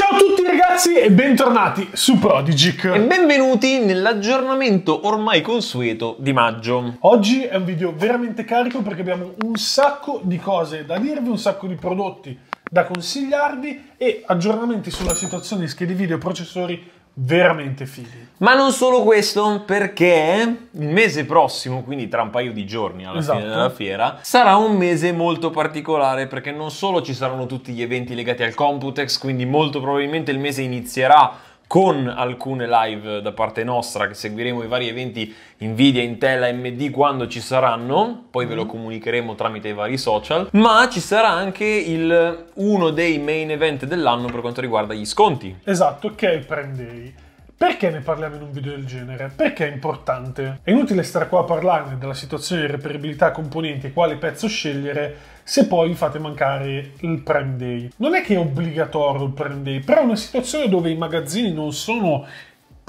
Ciao a tutti ragazzi e bentornati su Prodigic e benvenuti nell'aggiornamento ormai consueto di maggio. Oggi è un video veramente carico perché abbiamo un sacco di cose da dirvi, un sacco di prodotti da consigliarvi e aggiornamenti sulla situazione di schede video processori veramente fighi. Ma non solo questo, perché il mese prossimo, quindi tra un paio di giorni alla esatto. fine della fiera, sarà un mese molto particolare perché non solo ci saranno tutti gli eventi legati al Computex, quindi molto probabilmente il mese inizierà con alcune live da parte nostra che seguiremo i vari eventi Nvidia, Intel, AMD quando ci saranno, poi ve lo mm. comunicheremo tramite i vari social, ma ci sarà anche il, uno dei main event dell'anno per quanto riguarda gli sconti. Esatto, che è il Prime Day. Perché ne parliamo in un video del genere? Perché è importante? È inutile stare qua a parlarne della situazione di reperibilità componenti e quale pezzo scegliere se poi vi fate mancare il Prime Day. Non è che è obbligatorio il Prime Day, però è una situazione dove i magazzini non sono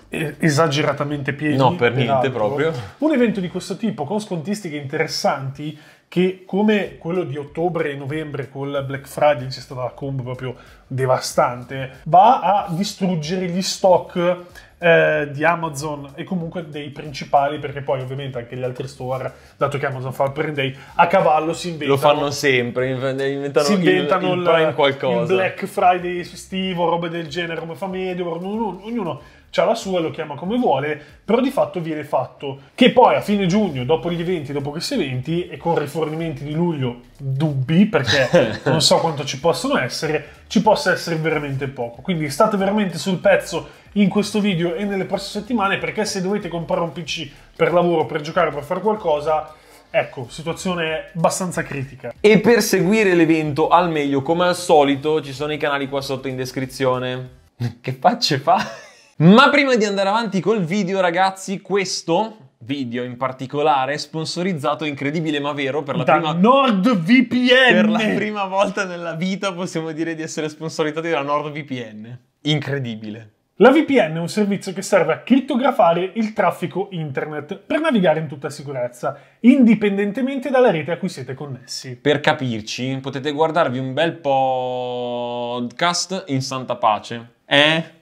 eh, esageratamente pieni. No, per niente proprio. Un evento di questo tipo con scontistiche interessanti che come quello di ottobre e novembre col Black Friday c'è stata la combo proprio devastante, va a distruggere gli stock eh, di Amazon e comunque dei principali, perché poi ovviamente anche gli altri store, dato che Amazon fa il Prime Day, a cavallo si inventano. Lo fanno sempre, inventano, si inventano il, il, il Prime qualcosa. Il Black Friday estivo, robe del genere, come fa Medium, ognuno, ognuno ha la sua, lo chiama come vuole, però di fatto viene fatto. Che poi a fine giugno, dopo gli eventi, dopo questi eventi, e con rifornimenti di luglio dubbi, perché non so quanto ci possono essere, ci possa essere veramente poco. Quindi state veramente sul pezzo in questo video e nelle prossime settimane, perché se dovete comprare un PC per lavoro, per giocare, per fare qualcosa, Ecco, situazione abbastanza critica. E per seguire l'evento al meglio, come al solito, ci sono i canali qua sotto in descrizione. Che facce fa? Ma prima di andare avanti col video ragazzi, questo video in particolare è sponsorizzato incredibile ma vero per la da prima NordVPN per la prima volta nella vita possiamo dire di essere sponsorizzati da NordVPN. Incredibile. La VPN è un servizio che serve a crittografare il traffico internet per navigare in tutta sicurezza, indipendentemente dalla rete a cui siete connessi. Per capirci, potete guardarvi un bel podcast in santa pace. Eh?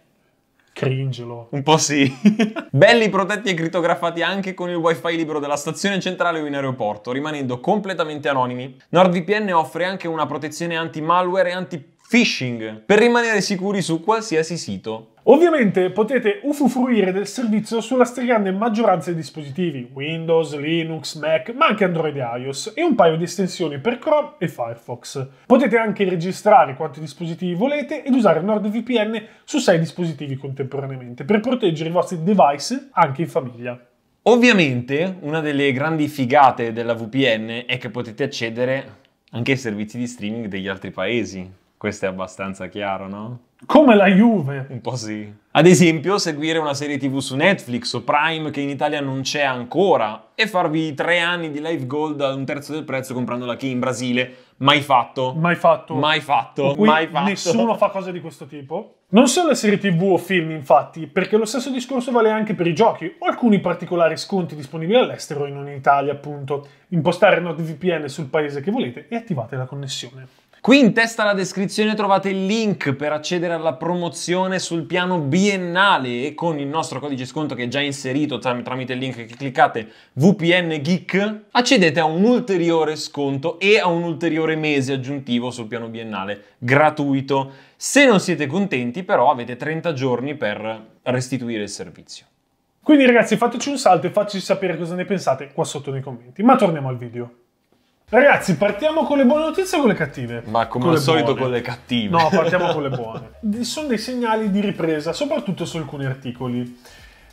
Cringelo. Un po' sì. Belli protetti e crittografati anche con il wifi libero della stazione centrale o in aeroporto, rimanendo completamente anonimi. NordVPN offre anche una protezione anti-malware e anti phishing, per rimanere sicuri su qualsiasi sito. Ovviamente potete usufruire del servizio sulla stragrande maggioranza dei dispositivi Windows, Linux, Mac, ma anche Android e iOS e un paio di estensioni per Chrome e Firefox. Potete anche registrare quanti dispositivi volete ed usare NordVPN su 6 dispositivi contemporaneamente per proteggere i vostri device anche in famiglia. Ovviamente una delle grandi figate della VPN è che potete accedere anche ai servizi di streaming degli altri paesi. Questo è abbastanza chiaro, no? Come la Juve. Un po' sì. Ad esempio, seguire una serie TV su Netflix o Prime che in Italia non c'è ancora e farvi tre anni di live gold a un terzo del prezzo comprandola qui in Brasile. Mai fatto. Mai fatto. Mai fatto. Mai fatto. Nessuno fa cose di questo tipo. Non solo serie TV o film, infatti, perché lo stesso discorso vale anche per i giochi o alcuni particolari sconti disponibili all'estero e non in Italia, appunto. Impostare NordVPN sul paese che volete e attivate la connessione. Qui in testa alla descrizione trovate il link per accedere alla promozione sul piano biennale e con il nostro codice sconto che è già inserito tram tramite il link che cliccate VPN Geek accedete a un ulteriore sconto e a un ulteriore mese aggiuntivo sul piano biennale gratuito. Se non siete contenti però avete 30 giorni per restituire il servizio. Quindi ragazzi fateci un salto e fateci sapere cosa ne pensate qua sotto nei commenti. Ma torniamo al video. Ragazzi, partiamo con le buone notizie o con le cattive? Ma come con al solito buone. con le cattive. No, partiamo con le buone. Sono dei segnali di ripresa, soprattutto su alcuni articoli.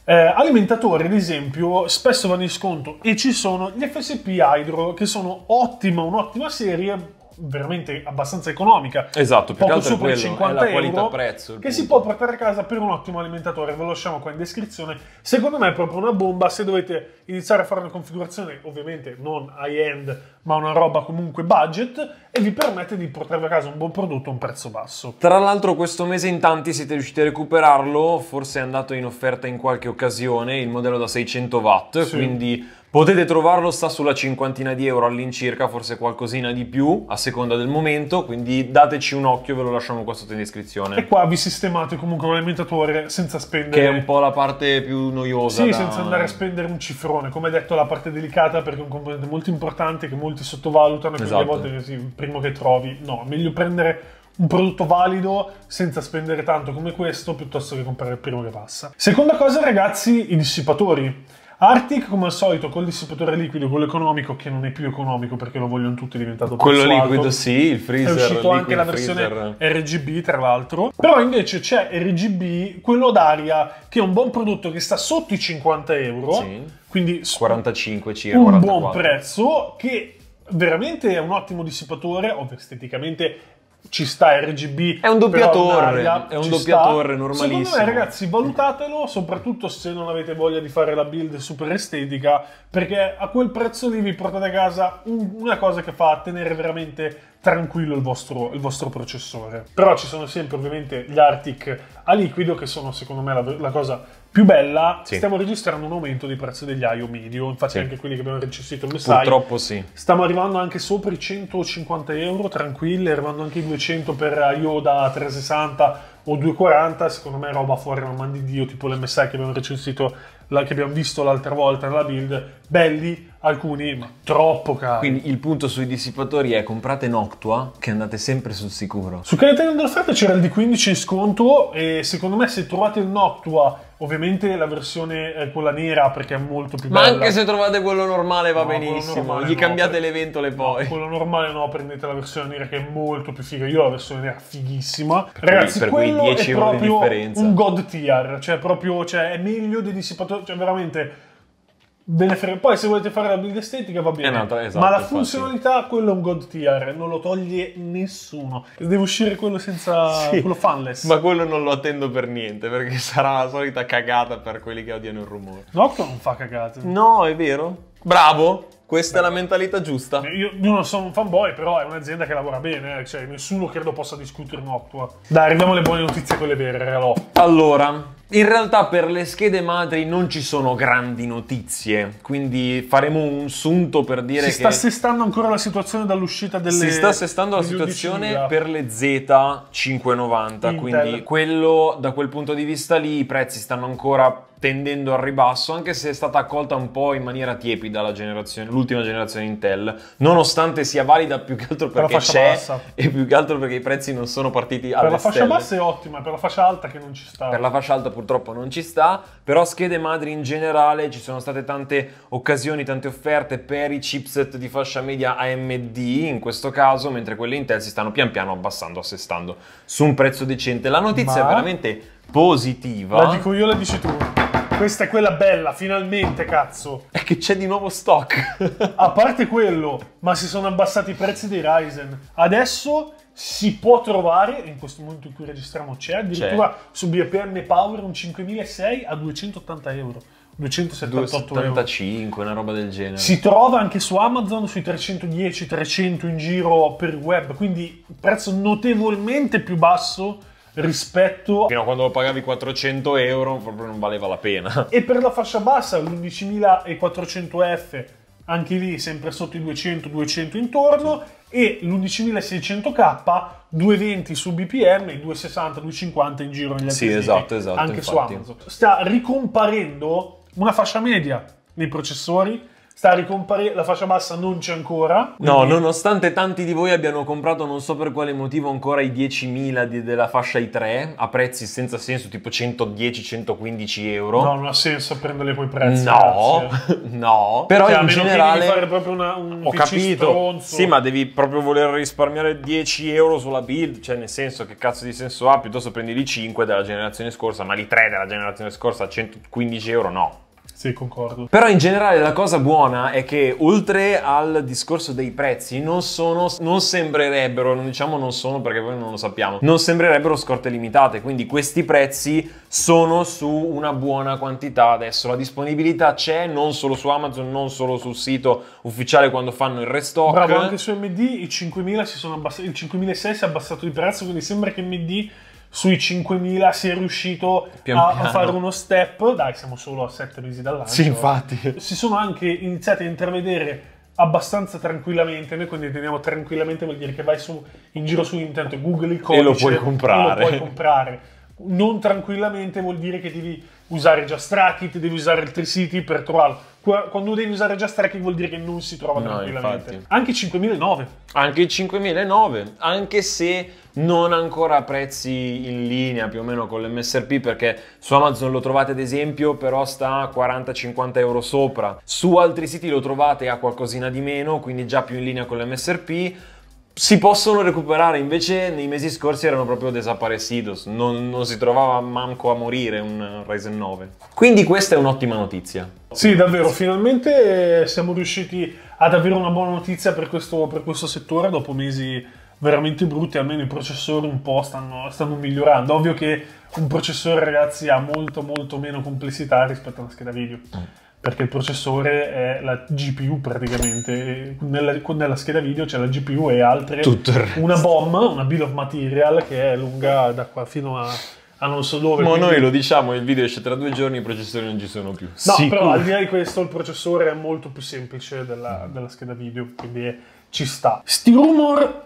Eh, alimentatori, ad esempio, spesso vanno in sconto e ci sono gli FSP Hydro, che sono ottima, un'ottima serie, veramente abbastanza economica. Esatto, più poco che altro 50 euro, prezzo, che si può portare a casa per un ottimo alimentatore. Ve lo lasciamo qua in descrizione. Secondo me è proprio una bomba. Se dovete iniziare a fare una configurazione, ovviamente non high-end, ma una roba comunque budget, e vi permette di portarvi a casa un buon prodotto a un prezzo basso. Tra l'altro questo mese in tanti siete riusciti a recuperarlo, forse è andato in offerta in qualche occasione, il modello da 600 watt, sì. quindi Potete trovarlo, sta sulla cinquantina di euro all'incirca, forse qualcosina di più, a seconda del momento, quindi dateci un occhio, ve lo lasciamo qua sotto in descrizione. E qua vi sistemate comunque un alimentatore senza spendere... Che è un po' la parte più noiosa. Sì, da... senza andare a spendere un cifrone, come detto la parte delicata perché è un componente molto importante che molti sottovalutano, esatto. a volte sì, il primo che trovi, no, meglio prendere un prodotto valido senza spendere tanto come questo piuttosto che comprare il primo che passa. Seconda cosa ragazzi, i dissipatori. Arctic, come al solito, col dissipatore liquido, quello economico, che non è più economico perché lo vogliono tutti, è diventato Quello alto. liquido sì, il freezer. È uscito anche la versione freezer. RGB, tra l'altro. Però invece c'è RGB, quello d'aria, che è un buon prodotto che sta sotto i 50 euro. Sì. Quindi 45 circa. Un 44. buon prezzo che veramente è un ottimo dissipatore, ovvero esteticamente ci sta RGB. È un doppiatore, è un doppiatore normalissimo. Secondo me, ragazzi, valutatelo, soprattutto se non avete voglia di fare la build super estetica, perché a quel prezzo lì vi portate a casa una cosa che fa tenere veramente tranquillo il vostro, il vostro processore. Però ci sono sempre ovviamente gli Arctic a liquido, che sono secondo me la, la cosa più bella, sì. stiamo registrando un aumento di prezzo degli IO medio, infatti sì. anche quelli che abbiamo recensito, il messaggio. Purtroppo sì. Stiamo arrivando anche sopra i 150 euro, tranquilli, arrivando anche i 200 per IO da 360 o 240, secondo me roba fuori la man di Dio, tipo l'MSI che abbiamo recensito, la, che abbiamo visto l'altra volta nella build, belli, alcuni ma troppo cari. Quindi il punto sui dissipatori è comprate Noctua che andate sempre sul sicuro. Su Canetano dell'offerta c'era il d 15 in sconto e secondo me se trovate il Noctua Ovviamente la versione è eh, quella nera perché è molto più Ma bella. Ma anche se trovate quello normale va no, benissimo, normale gli no, cambiate per... le ventole poi. No, quello normale no, prendete la versione nera che è molto più figa. Io ho la versione nera fighissima. Ragazzi, per quello quei 10 è di differenza. un god tier, cioè proprio cioè, è meglio dei dissipatori, cioè veramente Fre- poi se volete fare la build estetica va bene, esatto, ma la funzionalità infatti. quello è un god tier, non lo toglie nessuno. Deve uscire quello senza sì, quello fanless. Ma quello non lo attendo per niente perché sarà la solita cagata per quelli che odiano il rumore. Noctua non fa cagate. No, è vero. Bravo, questa Beh. è la mentalità giusta. Eh, io, io, non sono un fanboy, però è un'azienda che lavora bene, eh, cioè nessuno credo possa discutere Noctua. Dai, arriviamo alle buone notizie, quelle vere, allora. Allora, in realtà per le schede madri non ci sono grandi notizie, quindi faremo un sunto per dire si che... Si sta assestando ancora la situazione dall'uscita delle... Si sta assestando la situazione per le Z590, quindi quello, da quel punto di vista lì i prezzi stanno ancora tendendo al ribasso, anche se è stata accolta un po' in maniera tiepida generazione, l'ultima generazione Intel, nonostante sia valida più che altro perché per c'è bassa. e più che altro perché i prezzi non sono partiti per alla Per la fascia stelle. bassa è ottima, per la fascia alta che non ci sta. Per la fascia alta purtroppo non ci sta, però schede madri in generale ci sono state tante occasioni, tante offerte per i chipset di fascia media AMD in questo caso, mentre quelle Intel si stanno pian piano abbassando, assestando su un prezzo decente. La notizia Ma... è veramente positiva. La dico io, la dici tu. Questa è quella bella, finalmente, cazzo. È che c'è di nuovo stock. A parte quello, ma si sono abbassati i prezzi dei Ryzen. Adesso si può trovare, in questo momento in cui registriamo c'è, addirittura c'è. su BPM Power un 5006 a 280 euro. 278 275, euro. una roba del genere. Si trova anche su Amazon sui 310-300 in giro per web, quindi prezzo notevolmente più basso rispetto... Fino a quando lo pagavi 400 euro proprio non valeva la pena. E per la fascia bassa l'11400F anche lì sempre sotto i 200-200 intorno e l'11600K 220 su BPM e 260-250 in giro negli altri sì, esatto, esatto, anche infatti. su Amazon. Sta ricomparendo una fascia media nei processori sta ricomparendo, la fascia bassa non c'è ancora. Quindi... No, nonostante tanti di voi abbiano comprato, non so per quale motivo, ancora i 10.000 di, della fascia i3 a prezzi senza senso, tipo 110-115 euro. No, non ha senso prenderle poi prezzi. No, no. Però cioè, in generale... fare proprio una, un ho capito. Stronzo. Sì, ma devi proprio voler risparmiare 10 euro sulla build, cioè nel senso che cazzo di senso ha, piuttosto prendi i 5 della generazione scorsa, ma i 3 della generazione scorsa a 115 euro no. Sì, concordo. Però in generale la cosa buona è che oltre al discorso dei prezzi non sono, non sembrerebbero, non diciamo non sono perché poi non lo sappiamo, non sembrerebbero scorte limitate, quindi questi prezzi sono su una buona quantità adesso, la disponibilità c'è non solo su Amazon, non solo sul sito ufficiale quando fanno il restock. Bravo, anche su MD i 5000 si sono abbassati, il 5.600 si è abbassato di prezzo, quindi sembra che MD sui 5.000 si è riuscito Pian a, a, fare uno step, dai siamo solo a 7 mesi dall'anno. Sì, infatti. Si sono anche iniziati a intravedere abbastanza tranquillamente, noi quindi teniamo tranquillamente vuol dire che vai su, in giro su internet, Google il codice e lo puoi comprare. Lo puoi comprare. Non tranquillamente vuol dire che devi usare già Strakit, devi usare elettricity per trovarlo. Quando devi usare già Strakit vuol dire che non si trova no, tranquillamente. Infatti. Anche 5009. Anche il 5009, anche se non ancora a prezzi in linea più o meno con l'MSRP perché su Amazon lo trovate ad esempio però sta a 40-50 euro sopra. Su altri siti lo trovate a qualcosina di meno, quindi già più in linea con l'MSRP si possono recuperare, invece nei mesi scorsi erano proprio desaparecidos, non, non si trovava manco a morire un Ryzen 9. Quindi questa è un'ottima notizia. Sì, davvero, finalmente eh, siamo riusciti ad avere una buona notizia per questo, per questo settore dopo mesi veramente brutti, almeno i processori un po' stanno, stanno migliorando. Ovvio che un processore, ragazzi, ha molto molto meno complessità rispetto a una scheda video. Mm perché il processore è la GPU praticamente. Nella, nella scheda video c'è la GPU e altre. Tutto Una bomb, una bill of material che è lunga da qua fino a a non so dove. Ma quindi... noi lo diciamo, il video esce tra due giorni, i processori non ci sono più. No, Sicuro. però al di là di questo il processore è molto più semplice della, della scheda video, quindi è, ci sta. Sti rumor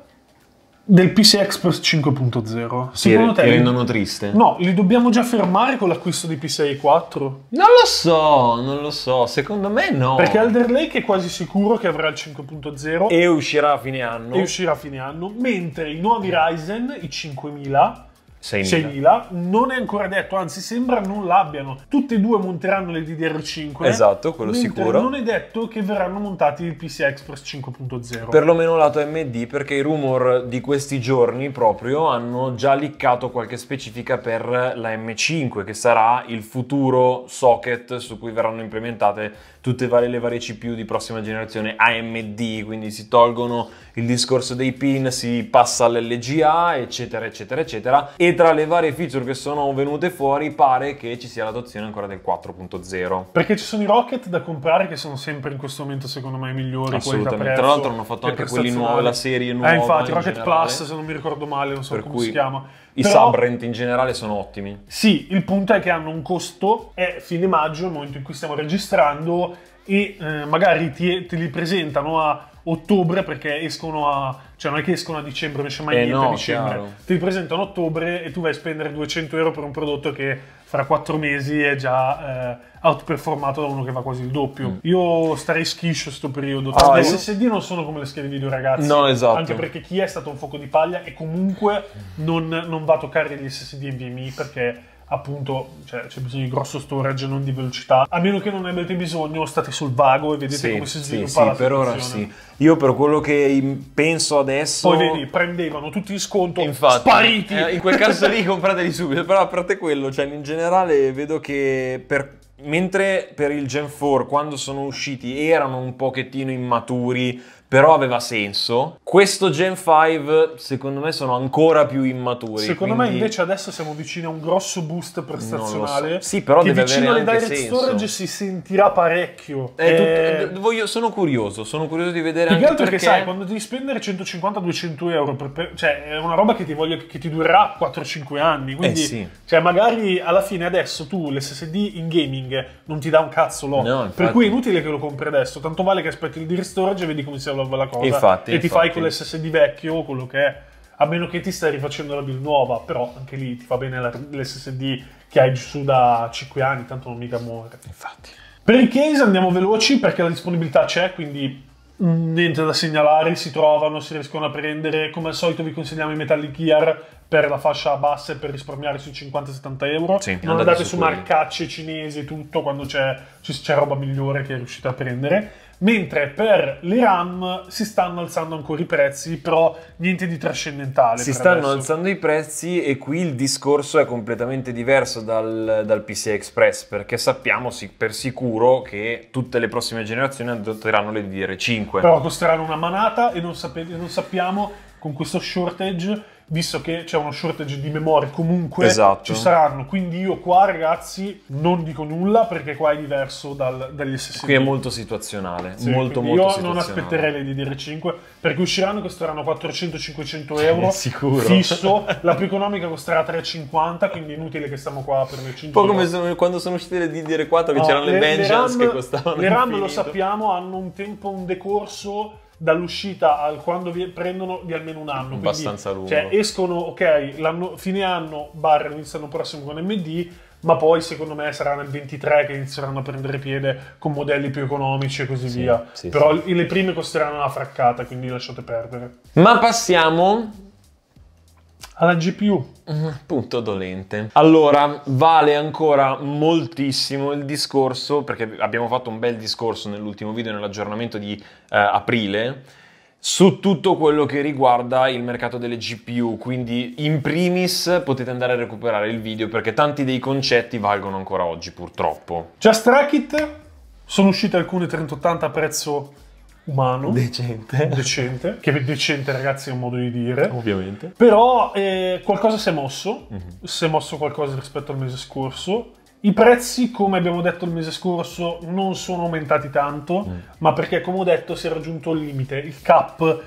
del PC Express 5.0 secondo ti, te ti rendono triste? No, li dobbiamo già fermare con l'acquisto di PCI 4? Non lo so, non lo so, secondo me no. Perché Elder Lake è quasi sicuro che avrà il 5.0 e uscirà a fine anno. E uscirà a fine anno, mentre i nuovi Ryzen, i 5000 6.000. non è ancora detto, anzi sembra non l'abbiano. Tutte e due monteranno le DDR5. Esatto, quello sicuro. Non è detto che verranno montati il PCI Express 5.0. Perlomeno lato AMD perché i rumor di questi giorni proprio hanno già liccato qualche specifica per la M5 che sarà il futuro socket su cui verranno implementate tutte varie, le varie CPU di prossima generazione AMD, quindi si tolgono il discorso dei pin, si passa all'LGA, eccetera, eccetera, eccetera. E tra le varie feature che sono venute fuori pare che ci sia l'adozione ancora del 4.0. Perché ci sono i rocket da comprare che sono sempre in questo momento secondo me i migliori. Assolutamente, tra l'altro hanno fatto anche quelli nuovi, la serie eh, nuova. Eh infatti, in Rocket generale. Plus se non mi ricordo male, non so per come cui... si chiama i Però, subbrand in generale sono ottimi. Sì, il punto è che hanno un costo È fine maggio, il momento in cui stiamo registrando, e eh, magari ti, te li presentano a ottobre perché escono a cioè non è che escono a dicembre non esce mai eh niente no, a dicembre chiaro. ti presentano a ottobre e tu vai a spendere 200 euro per un prodotto che fra quattro mesi è già eh, outperformato da uno che va quasi il doppio mm. io starei schiscio sto periodo ah, le SSD non sono come le schede video ragazzi no esatto anche perché chi è stato un fuoco di paglia e comunque non, non va a toccare gli SSD NVMe perché appunto cioè, c'è bisogno di grosso storage non di velocità a meno che non ne abbiate bisogno state sul vago e vedete sì, come si sviluppa sì, sì, la per ora sì io per quello che penso adesso poi vedi prendevano tutti in sconto Infatti, spariti eh, in quel caso lì comprateli subito però a parte quello cioè in generale vedo che per mentre per il Gen 4 quando sono usciti erano un pochettino immaturi però aveva senso. Questo Gen 5 secondo me sono ancora più immaturi. Secondo quindi... me invece adesso siamo vicini a un grosso boost prestazionale. So. Sì, però che deve vicino alle direct senso. storage si sentirà parecchio. Eh, e... voglio, sono curioso, sono curioso di vedere più anche altro perché... che sai, quando devi spendere 150-200 euro per, cioè è una roba che ti, voglio, che ti durerà 4-5 anni, eh, quindi eh sì. cioè magari alla fine adesso tu l'SSD in gaming non ti dà un cazzo l'ho. No, per cui è inutile che lo compri adesso, tanto vale che aspetti il direct storage e vedi come si salva la cosa infatti, e infatti. ti fai con l'SSD vecchio o quello che è a meno che ti stai rifacendo la build nuova, però anche lì ti fa bene la, l'SSD che hai su da 5 anni, tanto non mica muore. Infatti. Per il case andiamo veloci perché la disponibilità c'è, quindi niente da segnalare, si trovano, si riescono a prendere. Come al solito vi consigliamo i Metallic Gear per la fascia bassa e per risparmiare sui 50-70 euro. Sì, non andate su quelli. marcacce cinesi e tutto quando c'è, c'è roba migliore che riuscite a prendere mentre per le RAM si stanno alzando ancora i prezzi, però niente di trascendentale. Si stanno adesso. alzando i prezzi e qui il discorso è completamente diverso dal, dal PCI Express, perché sappiamo sì, per sicuro che tutte le prossime generazioni adotteranno le DDR5. Però costeranno una manata e non, sape- non sappiamo con questo shortage, visto che c'è uno shortage di memoria comunque esatto. ci saranno. Quindi io qua ragazzi non dico nulla perché qua è diverso dal, dagli SSD. Qui è molto situazionale, sì, molto molto Io non aspetterei le DDR5 perché usciranno costeranno 400-500 euro. Sicuro. Fisso, la più economica costerà 350, quindi è inutile che stiamo qua per le 5. Poi come sono, quando sono uscite le DDR4 che no, c'erano le, le Vengeance le RAM, che costavano Le RAM infinito. lo sappiamo, hanno un tempo, un decorso dall'uscita al quando vi prendono di almeno un anno. Abbastanza lungo. Cioè, escono, ok, fine anno, barra inizio l'anno prossimo con MD, ma poi secondo me sarà nel 23 che inizieranno a prendere piede con modelli più economici e così sì, via. Sì, Però sì. le prime costeranno una fraccata, quindi lasciate perdere. Ma passiamo alla GPU. Mm-hmm. Punto dolente. Allora, vale ancora moltissimo il discorso, perché abbiamo fatto un bel discorso nell'ultimo video, nell'aggiornamento di eh, aprile, su tutto quello che riguarda il mercato delle GPU. Quindi, in primis, potete andare a recuperare il video, perché tanti dei concetti valgono ancora oggi, purtroppo. Just Rocket, sono uscite alcune 3080 a prezzo umano, decente, decente che decente ragazzi è un modo di dire, ovviamente. Però eh, qualcosa si è mosso, mm-hmm. si è mosso qualcosa rispetto al mese scorso. I prezzi, come abbiamo detto il mese scorso, non sono aumentati tanto, mm. ma perché, come ho detto, si è raggiunto il limite, il cap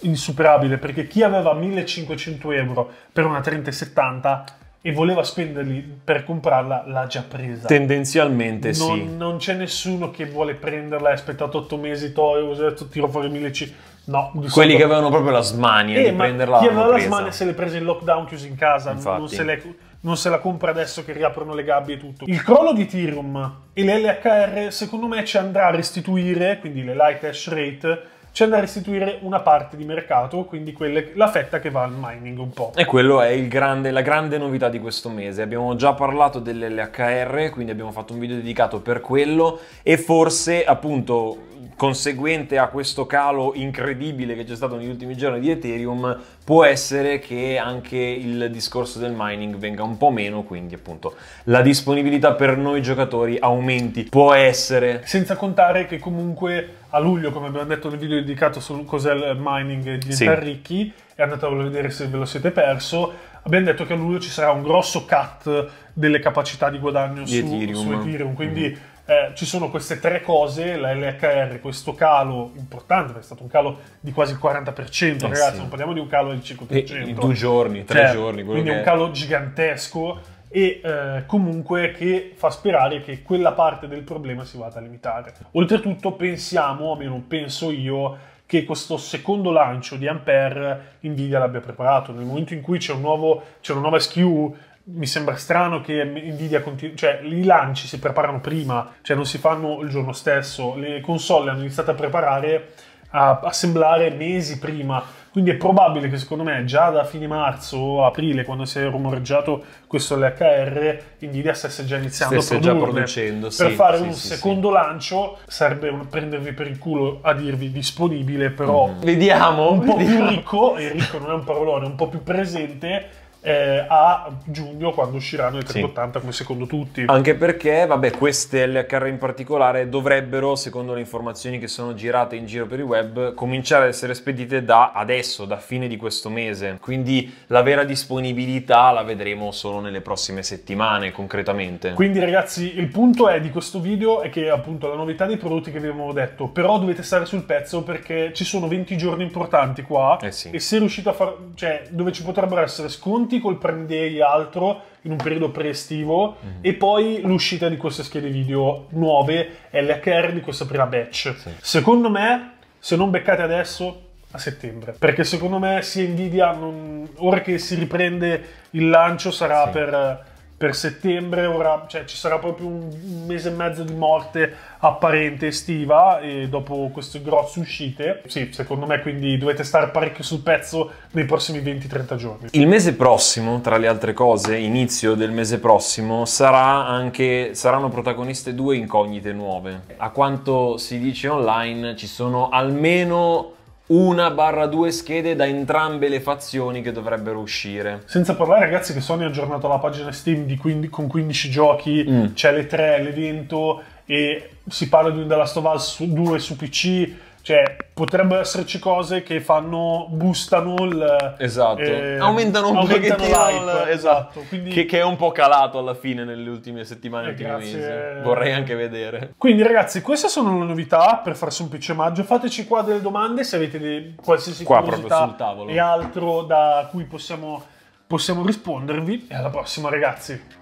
insuperabile, perché chi aveva 1500 euro per una 3070 e voleva spenderli per comprarla, l'ha già presa. Tendenzialmente non, sì. Non c'è nessuno che vuole prenderla, hai aspettato 8 mesi, ho detto tiro fuori 1500. No, quelli che avevano proprio la smania eh, di prenderla. Chi aveva la smania se l'è presa in lockdown chiuso in casa, non se non se la compra adesso che riaprono le gabbie e tutto. Il crollo di Ethereum e l'LHR secondo me ci andrà a restituire, quindi le light hash rate, c'è da restituire una parte di mercato, quindi quelle, la fetta che va al mining un po'. E quello è grande, la grande novità di questo mese. Abbiamo già parlato dell'LHR, quindi abbiamo fatto un video dedicato per quello e forse appunto conseguente a questo calo incredibile che c'è stato negli ultimi giorni di Ethereum, può essere che anche il discorso del mining venga un po' meno, quindi appunto la disponibilità per noi giocatori aumenti, può essere. Senza contare che comunque a luglio, come abbiamo detto nel video dedicato su cos'è il mining di diventare sì. ricchi, e andatelo a vedere se ve lo siete perso, abbiamo detto che a luglio ci sarà un grosso cut delle capacità di guadagno di su, Ethereum. su Ethereum, quindi mm. eh, ci sono queste tre cose, la LHR, questo calo importante, perché è stato un calo di quasi il 40%, eh ragazzi, sì. non parliamo di un calo del 5%. In due giorni, tre cioè, giorni. Quindi è un calo gigantesco e eh, comunque che fa sperare che quella parte del problema si vada a limitare. Oltretutto pensiamo, almeno penso io, che questo secondo lancio di Ampere Nvidia l'abbia preparato. Nel momento in cui c'è, un nuovo, c'è una nuova SKU, mi sembra strano che Nvidia continui, cioè i lanci si preparano prima, cioè non si fanno il giorno stesso. Le console hanno iniziato a preparare, a assemblare mesi prima quindi è probabile che secondo me già da fine marzo o aprile, quando si è rumoreggiato questo LHR, Nvidia stesse già iniziando stesse a produrne. Già producendo, sì, per fare sì, un sì, secondo lancio sarebbe un prendervi per il culo a dirvi disponibile, però mm. vediamo un po' vediamo. più ricco, e ricco non è un parolone, un po' più presente eh, a giugno quando usciranno i 380 sì. come secondo tutti. Anche perché, vabbè, queste LHR in particolare dovrebbero, secondo le informazioni che sono girate in giro per il web, cominciare ad essere spedite da adesso, da fine di questo mese. Quindi la vera disponibilità la vedremo solo nelle prossime settimane, concretamente. Quindi ragazzi, il punto è di questo video è che appunto la novità dei prodotti che vi avevo detto, però dovete stare sul pezzo perché ci sono 20 giorni importanti qua eh sì. e se riuscite a fare, cioè dove ci potrebbero essere sconti punti col prendei altro in un periodo preestivo mm-hmm. e poi l'uscita di queste schede video nuove LHR di questa prima batch. Sì. Secondo me, se non beccate adesso, a settembre. Perché secondo me sia Nvidia, non... ora che si riprende il lancio, sarà sì. per per settembre ora cioè, ci sarà proprio un mese e mezzo di morte apparente estiva e dopo queste grosse uscite sì secondo me quindi dovete stare parecchio sul pezzo nei prossimi 20-30 giorni il mese prossimo tra le altre cose inizio del mese prossimo sarà anche, saranno protagoniste due incognite nuove a quanto si dice online ci sono almeno una barra due schede da entrambe le fazioni che dovrebbero uscire. Senza parlare, ragazzi, che Sony ha aggiornato la pagina Steam 15, con 15 giochi, mm. c'è le 3, l'evento, e si parla di un The Last of Us 2 su PC cioè, potrebbero esserci cose che fanno, boostano il... Esatto, eh, aumentano un aumentano pochettino l'hype. Esatto. esatto, quindi... che, che, è un po' calato alla fine nelle ultime settimane, eh, ultimi grazie. mesi. Vorrei anche vedere. Quindi ragazzi, queste sono le novità per farsi un PC maggio. Fateci qua delle domande se avete dei, qualsiasi qua, curiosità e altro da cui possiamo, possiamo rispondervi. E alla prossima ragazzi.